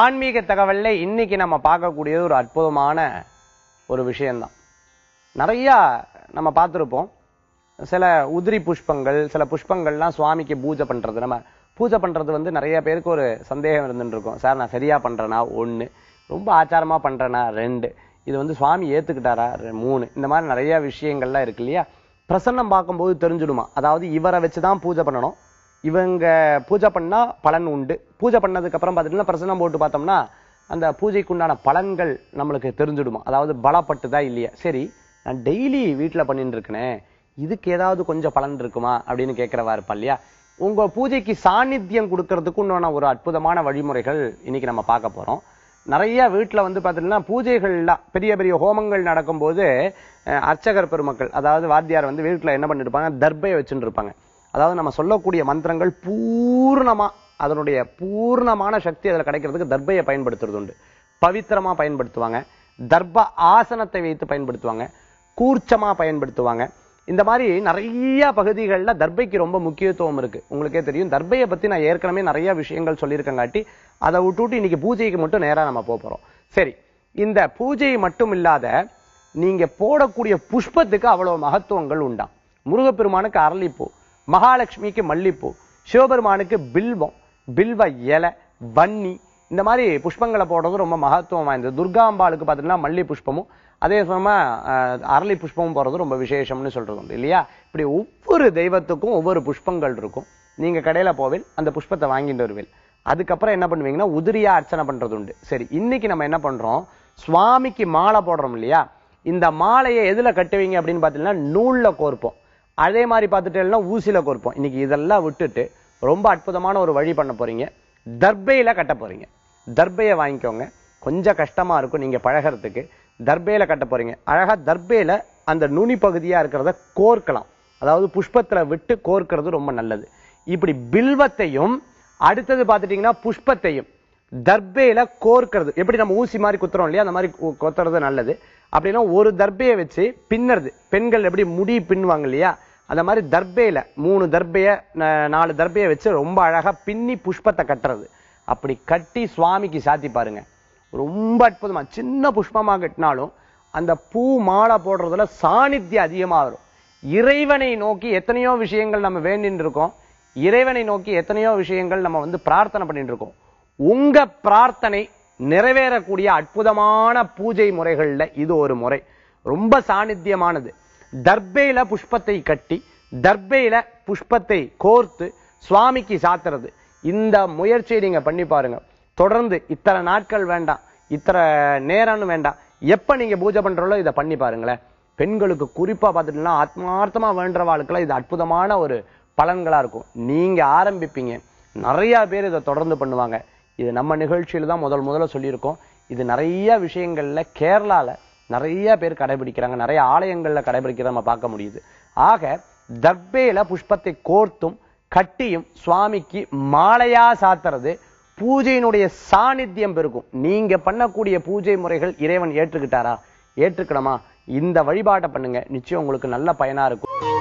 ஆன்மீக தகவலில் இன்னைக்கு நம்ம பார்க்கக்கூடியது ஒரு அற்புதமான ஒரு விஷயம்தான் நிறையா நம்ம பார்த்துருப்போம் சில உதிரி புஷ்பங்கள் சில புஷ்பங்கள்லாம் சுவாமிக்கு பூஜை பண்ணுறது நம்ம பூஜை பண்ணுறது வந்து நிறைய பேருக்கு ஒரு சந்தேகம் இருந்துட்டு இருக்கோம் சார் நான் சரியாக பண்ணுறேன்னா ஒன்று ரொம்ப ஆச்சாரமாக பண்ணுறேன்னா ரெண்டு இது வந்து சுவாமி ஏற்றுக்கிட்டாரா மூணு இந்த மாதிரி நிறையா விஷயங்கள்லாம் இருக்கு இல்லையா பிரசன்னம் பார்க்கும்போது தெரிஞ்சிடுமா அதாவது இவரை வச்சு தான் பூஜை பண்ணணும் இவங்க பூஜை பண்ணால் பலன் உண்டு பூஜை பண்ணதுக்கு அப்புறம் பார்த்தீங்கன்னா பிரசனம் போட்டு பார்த்தோம்னா அந்த பூஜைக்குண்டான பலன்கள் நம்மளுக்கு தெரிஞ்சிடுமா அதாவது பலப்பட்டுதா இல்லையா சரி நான் டெய்லி வீட்டில் பண்ணிட்டு இருக்கேனே இதுக்கு ஏதாவது கொஞ்சம் பலன் இருக்குமா அப்படின்னு கேட்குறவா இருப்பா இல்லையா உங்க பூஜைக்கு சாநித்தியம் கொடுக்கறதுக்கு உண்டான ஒரு அற்புதமான வழிமுறைகள் இன்னைக்கு நம்ம பார்க்க போறோம் நிறைய வீட்டில் வந்து பார்த்தீங்கன்னா பூஜைகள்லாம் பெரிய பெரிய ஹோமங்கள் நடக்கும்போது அர்ச்சகர் பெருமக்கள் அதாவது வாத்தியார் வந்து வீட்டில் என்ன பண்ணிருப்பாங்க தர்பையை வச்சுட்டு இருப்பாங்க அதாவது நம்ம சொல்லக்கூடிய மந்திரங்கள் பூர்ணமா அதனுடைய பூர்ணமான சக்தி அதில் கிடைக்கிறதுக்கு தர்பையை பயன்படுத்துறது உண்டு பவித்திரமா பயன்படுத்துவாங்க தர்ப ஆசனத்தை வைத்து பயன்படுத்துவாங்க கூர்ச்சமா பயன்படுத்துவாங்க இந்த மாதிரி நிறைய பகுதிகளில் தர்பைக்கு ரொம்ப முக்கியத்துவம் இருக்கு உங்களுக்கே தெரியும் தர்பையை பத்தி நான் ஏற்கனவே நிறைய விஷயங்கள் சொல்லியிருக்கங்காட்டி அதை விட்டுவிட்டு இன்னைக்கு பூஜைக்கு மட்டும் நேராக நம்ம போறோம் சரி இந்த பூஜை மட்டும் இல்லாத நீங்க போடக்கூடிய புஷ்பத்துக்கு அவ்வளவு மகத்துவங்கள் உண்டாம் முருகப்பெருமானுக்கு அரளிப்பூ மகாலட்சுமிக்கு மல்லிப்பூ சிவபெருமானுக்கு பில்வம் பில்வ இலை வன்னி இந்த மாதிரி புஷ்பங்களை போடுறது ரொம்ப மகத்துவம் வாய்ந்தது துர்காம்பாளுக்கு பார்த்தீங்கன்னா மல்லி புஷ்பமும் அதே சமயமாக அரளி புஷ்பமும் போடுறது ரொம்ப விசேஷம்னு சொல்கிறது உண்டு இல்லையா இப்படி ஒவ்வொரு தெய்வத்துக்கும் ஒவ்வொரு புஷ்பங்கள் இருக்கும் நீங்கள் கடையில் போவேன் அந்த புஷ்பத்தை வாங்கிட்டு வருவேன் அதுக்கப்புறம் என்ன பண்ணுவீங்கன்னா உதிரியா அர்ச்சனை பண்ணுறது உண்டு சரி இன்னைக்கு நம்ம என்ன பண்ணுறோம் சுவாமிக்கு மாலை போடுறோம் இல்லையா இந்த மாலையை எதில் கட்டுவீங்க அப்படின்னு பார்த்தீங்கன்னா நூலில் கோர்ப்போம் அதே மாதிரி பார்த்துட்டேன்னா ஊசியில கொடுப்போம் இன்னைக்கு இதெல்லாம் விட்டுட்டு ரொம்ப அற்புதமான ஒரு வழி பண்ண போறீங்க தர்பையில கட்ட போறீங்க தர்பையை வாங்கிக்கோங்க கொஞ்சம் கஷ்டமா இருக்கும் நீங்க பழகிறதுக்கு தர்பையில் கட்ட போறீங்க அழகா தர்பையில் அந்த நுனி பகுதியா இருக்கிறத கோர்க்கலாம் அதாவது புஷ்பத்துல விட்டு கோர்க்கிறது ரொம்ப நல்லது இப்படி பில்வத்தையும் அடுத்தது பார்த்துட்டிங்கன்னா புஷ்பத்தையும் தர்பையில கோர்க்கிறது எப்படி நம்ம ஊசி மாதிரி குத்துறோம் இல்லையா அந்த மாதிரி கொத்துறது நல்லது அப்படின்னா ஒரு தர்பையை வச்சு பின்னறது பெண்கள் எப்படி முடி பின்னுவாங்க இல்லையா அந்த மாதிரி தர்பையில மூணு தர்பைய நாலு தர்பையை வச்சு ரொம்ப அழகா பின்னி புஷ்பத்தை கட்டுறது அப்படி கட்டி சுவாமிக்கு சாத்தி பாருங்க ரொம்ப அற்புதமா சின்ன புஷ்பமா கட்டினாலும் அந்த பூ மாலை போடுறதுல சாணித்தியம் அதிகமா வரும் இறைவனை நோக்கி எத்தனையோ விஷயங்கள் நம்ம வேண்டின்னு இருக்கோம் இறைவனை நோக்கி எத்தனையோ விஷயங்கள் நம்ம வந்து பிரார்த்தனை பண்ணிட்டு இருக்கோம் உங்க பிரார்த்தனை நிறைவேறக்கூடிய அற்புதமான பூஜை முறைகள்ல இது ஒரு முறை ரொம்ப சாநித்தியமானது தர்பையில புஷ்பத்தை கட்டி தர்பையில புஷ்பத்தை கோர்த்து சுவாமிக்கு சாத்துறது இந்த முயற்சியை நீங்க பண்ணி பாருங்க தொடர்ந்து இத்தனை நாட்கள் வேண்டாம் இத்தனை நேரம்னு வேண்டாம் எப்ப நீங்க பூஜை பண்றோம் இதை பண்ணி பாருங்களேன் பெண்களுக்கு குறிப்பா பார்த்துட்டீங்கன்னா ஆத்மார்த்தமா வாழ்க்கை இது அற்புதமான ஒரு பலன்களா இருக்கும் நீங்க ஆரம்பிப்பீங்க நிறைய பேர் இதை தொடர்ந்து பண்ணுவாங்க இது நம்ம நிகழ்ச்சியில் தான் முதல் முதல்ல சொல்லியிருக்கோம் இது நிறைய விஷயங்களில் கேரளாவில் நிறைய பேர் கடைபிடிக்கிறாங்க நிறைய ஆலயங்களில் கடைபிடிக்கிறத நம்ம பார்க்க முடியுது ஆக தர்பேல புஷ்பத்தை கோர்த்தும் கட்டியும் சுவாமிக்கு மாலையா சாத்துறது பூஜையினுடைய சாநித்தியம் பெருக்கும் நீங்க பண்ணக்கூடிய பூஜை முறைகள் இறைவன் ஏற்றுக்கிட்டாரா ஏற்றுக்கணுமா இந்த வழிபாட்டை பண்ணுங்க நிச்சயம் உங்களுக்கு நல்ல பயனா இருக்கும்